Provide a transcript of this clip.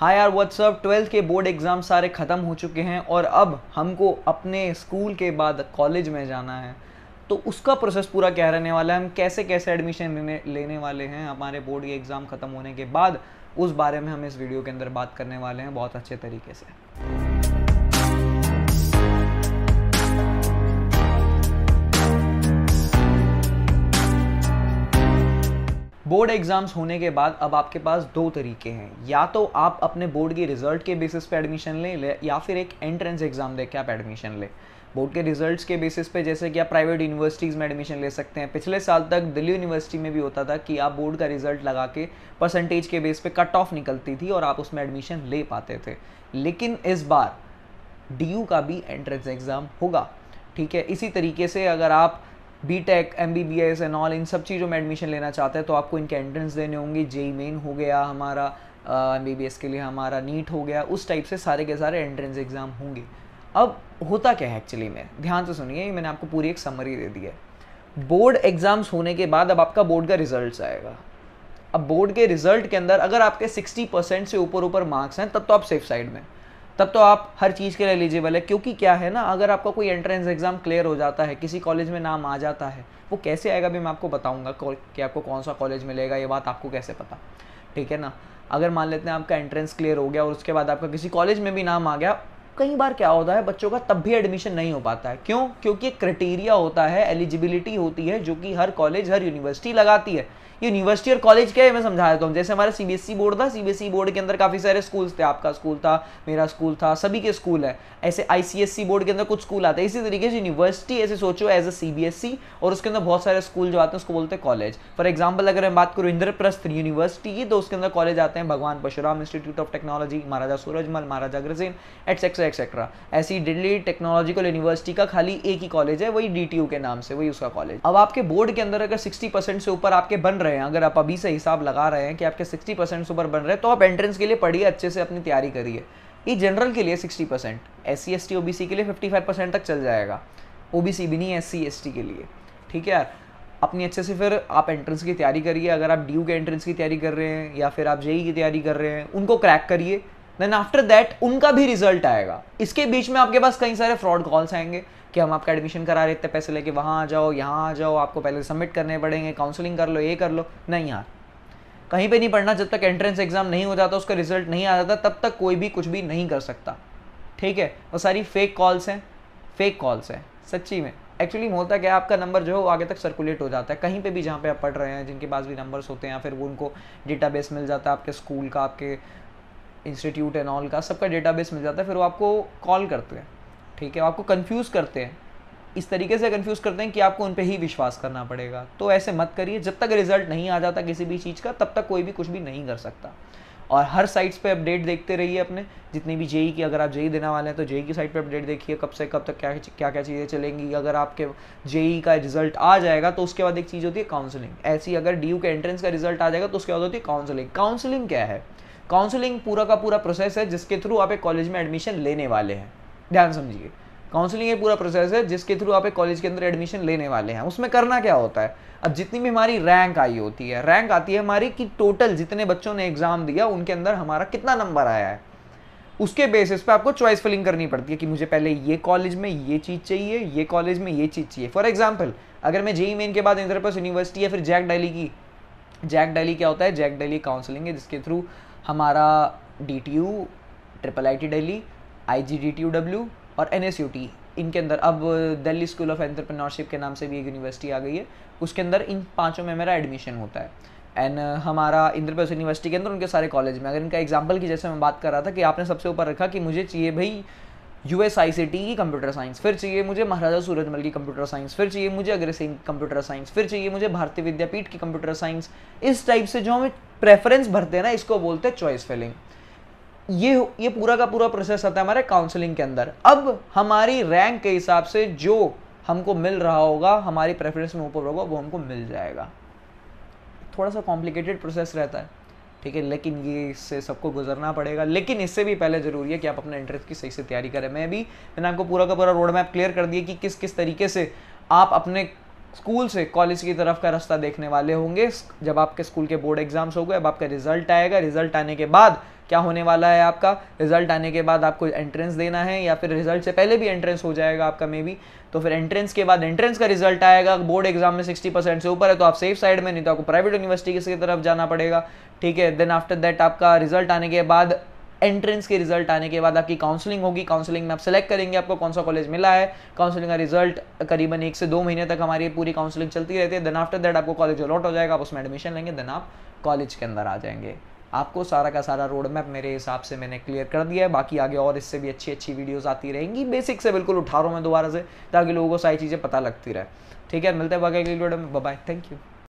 हाँ यार what's up twelfth के बोर्ड एग्ज़ाम सारे ख़त्म हो चुके हैं और अब हमको अपने स्कूल के बाद कॉलेज में जाना है तो उसका प्रोसेस पूरा क्या रहने वाला है हम कैसे कैसे एडमिशन लेने लेने वाले हैं हमारे बोर्ड के एग्ज़ाम ख़त्म होने के बाद उस बारे में हम इस वीडियो के अंदर बात करने वाले हैं बहुत अच्छे तरीके से बोर्ड एग्ज़ाम्स होने के बाद अब आपके पास दो तरीके हैं या तो आप अपने बोर्ड के रिजल्ट के बेसिस पे एडमिशन लें या फिर एक एंट्रेंस एग्ज़ाम दे के आप एडमिशन लें बोर्ड के रिजल्ट्स के बेसिस पे जैसे कि आप प्राइवेट यूनिवर्सिटीज़ में एडमिशन ले सकते हैं पिछले साल तक दिल्ली यूनिवर्सिटी में भी होता था कि आप बोर्ड का रिजल्ट लगा के परसेंटेज के बेस पे कट ऑफ निकलती थी और आप उसमें एडमिशन ले पाते थे लेकिन इस बार डी का भी एंट्रेंस एग्ज़ाम होगा ठीक है इसी तरीके से अगर आप B Tech M B B S and all इन सब चीज़ों में एडमिशन लेना चाहता है तो आपको इनके एंट्रेंस देने होंगे जेई मेन हो गया हमारा एम बी बी एस के लिए हमारा नीट हो गया उस टाइप से सारे के सारे एंट्रेंस एग्ज़ाम होंगे अब होता क्या है एक्चुअली में ध्यान से सुनिए मैंने आपको पूरी एक समरी दे दी है बोर्ड एग्ज़ाम्स होने के बाद अब आपका बोर्ड का रिजल्ट आएगा अब बोर्ड के रिजल्ट के अंदर अगर आपके 60 परसेंट से ऊपर ऊपर मार्क्स हैं तब तो आप सेफ साइड में तब तो आप हर चीज़ के लिए एलिजिबल है क्योंकि क्या है ना अगर आपका कोई एंट्रेंस एग्ज़ाम क्लियर हो जाता है किसी कॉलेज में नाम आ जाता है वो कैसे आएगा भी मैं आपको बताऊँगा कि आपको कौन सा कॉलेज मिलेगा ये बात आपको कैसे पता ठीक है ना अगर मान लेते हैं आपका एंट्रेंस क्लियर हो गया और उसके बाद आपका किसी कॉलेज में भी नाम आ गया कई बार क्या होता है बच्चों का तब भी एडमिशन नहीं हो पाता है क्यों क्योंकि क्राइटेरिया होता है एलिजिबिलिटी होती है जो कि हर कॉलेज हर यूनिवर्सिटी लगाती है यूनिवर्सिटी और कॉलेज क्या है मैं समझा देता हूँ जैसे हमारा सीबीएसई बोर्ड था सीबीएसई बोर्ड e के अंदर काफ़ी सारे स्कूल्स थे आपका स्कूल था मेरा स्कूल था सभी के स्कूल है ऐसे आईसीएससी बोर्ड e के अंदर कुछ स्कूल आते हैं इसी तरीके से यूनिवर्सिटी ऐसे सोचो एज ए सीबीएसई और उसके अंदर बहुत सारे स्कूल जो आते हैं उसको बोलते हैं कॉलेज फॉर एग्जाम्पल अगर हम बात करूँ इंद्रप्रस्थ यूनिवर्सिटी की तो उसके अंदर कॉलेज आते हैं Bhagwan Parshuram institute of technology Maharaja Surajmal Maharaja Agrasen etcetera etcetera ऐसी दिल्ली टेक्नोलॉजिकल यूनिवर्सिटी का खाली एक ही कॉलेज है वही डी के नाम से वही उसका कॉलेज अब आपके बोर्ड के अंदर अगर सिक्सटी से ऊपर आपके बन रहे हैं अगर आप अभी से हिसाब लगा रहे हैं कि आपके सिक्सटी से ऊपर बन रहे हैं तो आप एंट्रेंस के लिए पढ़िए अच्छे से अपनी तैयारी करिए ये जनरल के लिए sixty percent S C S T O B C के लिए फिफ्टी फाइव परसेंट तक चल जाएगा ओ बी सी भी नहीं एस सी एस टी के लिए ठीक है यार अपनी अच्छे से फिर आप एंट्रेंस की तैयारी करिए अगर आप डी यू के एंट्रेंस की तैयारी कर रहे हैं या फिर आप जेई e की तैयारी कर रहे हैं उनको क्रैक करिए देन आफ्टर दैट उनका भी रिजल्ट आएगा इसके बीच में आपके पास कई सारे फ्रॉड कॉल्स आएंगे कि हम आपका एडमिशन करा रहे इतने पैसे लेके वहाँ आ जाओ यहाँ आ जाओ आपको पहले सबमिट करने पड़ेंगे काउंसलिंग कर लो ये कर लो नहीं यार कहीं पे नहीं पढ़ना जब तक एंट्रेंस एग्जाम नहीं हो जाता उसका रिजल्ट नहीं आ जाता तब तक कोई भी कुछ भी नहीं कर सकता ठीक है वो सारी फेक कॉल्स हैं फेक कॉल्स हैं सच्ची में एक्चुअली होता क्या आपका नंबर जो है वो आगे तक सर्कुलेट हो जाता है कहीं पे भी जहाँ पे आप पढ़ रहे हैं जिनके पास भी नंबर्स होते हैं या फिर वो उनको डेटाबेस मिल जाता है आपके स्कूल का आपके इंस्टीट्यूट एंड ऑल का सबका डेटाबेस मिल जाता है फिर वो आपको कॉल करते हैं ठीक है आपको कंफ्यूज करते हैं इस तरीके से कंफ्यूज करते हैं कि आपको उन पर ही विश्वास करना पड़ेगा तो ऐसे मत करिए जब तक रिजल्ट नहीं आ जाता किसी भी चीज़ का तब तक कोई भी कुछ भी नहीं कर सकता और हर साइट्स पे अपडेट देखते रहिए अपने जितनी भी जेई e की अगर आप जेई e देने वाले हैं तो जेई e की साइट पे अपडेट देखिए कब से कब तक क्या क्या क्या चीज़ें चलेंगी अगर आपके जेई का रिजल्ट आ जाएगा तो उसके बाद एक चीज़ होती है काउंसलिंग ऐसी अगर डी के एंट्रेंस का रिजल्ट आ जाएगा तो उसके बाद होती है काउंसलिंग काउंसलिंग क्या है काउंसलिंग पूरा का पूरा प्रोसेस है जिसके थ्रू आप एक कॉलेज में एडमिशन लेने वाले हैं ध्यान समझिए काउंसलिंग ये पूरा प्रोसेस है जिसके थ्रू आप एक कॉलेज के अंदर एडमिशन लेने वाले हैं उसमें करना क्या होता है अब जितनी भी हमारी रैंक आई होती है रैंक आती है हमारी कि टोटल जितने बच्चों ने एग्जाम दिया उनके अंदर हमारा कितना नंबर आया है उसके बेसिस पे आपको चॉइस फिलिंग करनी पड़ती है कि मुझे पहले ये कॉलेज में ये चीज़ चाहिए ये कॉलेज में ये चीज़ चाहिए फॉर एग्जाम्पल अगर मैं जेई मेन e e के बाद इंद्रप्रस्थ यूनिवर्सिटी या फिर जैक डैली की जैक डैली क्या होता है जैक डैली काउंसलिंग है जिसके थ्रू हमारा D T U triple I T Delhi I G D T U W और एन एस यू टी इनके अंदर अब दिल्ली स्कूल ऑफ एंटरप्रेन्योरशिप के नाम से भी एक यूनिवर्सिटी आ गई है उसके अंदर इन पाँचों में मेरा एडमिशन होता है एंड हमारा इंद्रप्रस्थ यूनिवर्सिटी के अंदर उनके सारे कॉलेज में अगर इनका एग्जाम्पल की जैसे मैं बात कर रहा था कि आपने सबसे ऊपर रखा कि मुझे चाहिए भाई U S I C T की कंप्यूटर साइंस फिर चाहिए मुझे महाराजा सूरजमल की कंप्यूटर साइंस फिर चाहिए मुझे अग्रसेन कंप्यूटर साइंस फिर चाहिए मुझे भारतीय विद्यापीठ की कंप्यूटर साइंस इस टाइप से जो हमें प्रेफरेंस भरते हैं ना इसको बोलते हैं चॉइस फिलिंग ये ये पूरा का पूरा प्रोसेस आता है हमारे काउंसलिंग के अंदर अब हमारी रैंक के हिसाब से जो हमको मिल रहा होगा हमारी प्रेफरेंस में ऊपर होगा वो हमको मिल जाएगा थोड़ा सा कॉम्प्लिकेटेड प्रोसेस रहता है ठीक है लेकिन ये इससे सबको गुजरना पड़ेगा लेकिन इससे भी पहले ज़रूरी है कि आप अपने एंट्रेंस की सही से तैयारी करें मैं भी मैंने आपको पूरा का पूरा रोड मैप क्लियर कर दिया कि किस किस तरीके से आप अपने स्कूल से कॉलेज की तरफ का रास्ता देखने वाले होंगे जब आपके स्कूल के बोर्ड एग्जाम्स हो गए अब आपका रिजल्ट आएगा रिजल्ट आने के बाद क्या होने वाला है आपका रिजल्ट आने के बाद आपको एंट्रेंस देना है या फिर रिजल्ट से पहले भी एंट्रेंस हो जाएगा आपका मे बी तो फिर एंट्रेंस के बाद एंट्रेंस का रिजल्ट आएगा बोर्ड एग्जाम में सिक्सटी परसेंट से ऊपर है तो आप सेफ साइड में नहीं तो आपको प्राइवेट यूनिवर्सिटी की तरफ जाना पड़ेगा ठीक है देन आफ्टर दैट आपका रिजल्ट आने के बाद एंट्रेंस के रिजल्ट आने के बाद आपकी काउंसलिंग होगी काउंसलिंग में आप सेलेक्ट करेंगे आपको कौन सा कॉलेज मिला है काउंसलिंग का रिजल्ट करीबन एक से दो महीने तक हमारी पूरी काउंसलिंग चलती रहती है देन आफ्टर दैट आपको कॉलेज अलॉट हो जाएगा आप उसमें एडमिशन लेंगे देन आप कॉलेज के अंदर आ जाएंगे आपको सारा का सारा रोड मैप मेरे हिसाब से मैंने क्लियर कर दिया है बाकी आगे और इससे भी अच्छी अच्छी वीडियोस आती रहेंगी बेसिक से बिल्कुल उठा रहा हूँ मैं दोबारा से ताकि लोगों को सारी चीज़ें पता लगती रहे ठीक है मिलते हैं बाकी वीडियो में बाय थैंक यू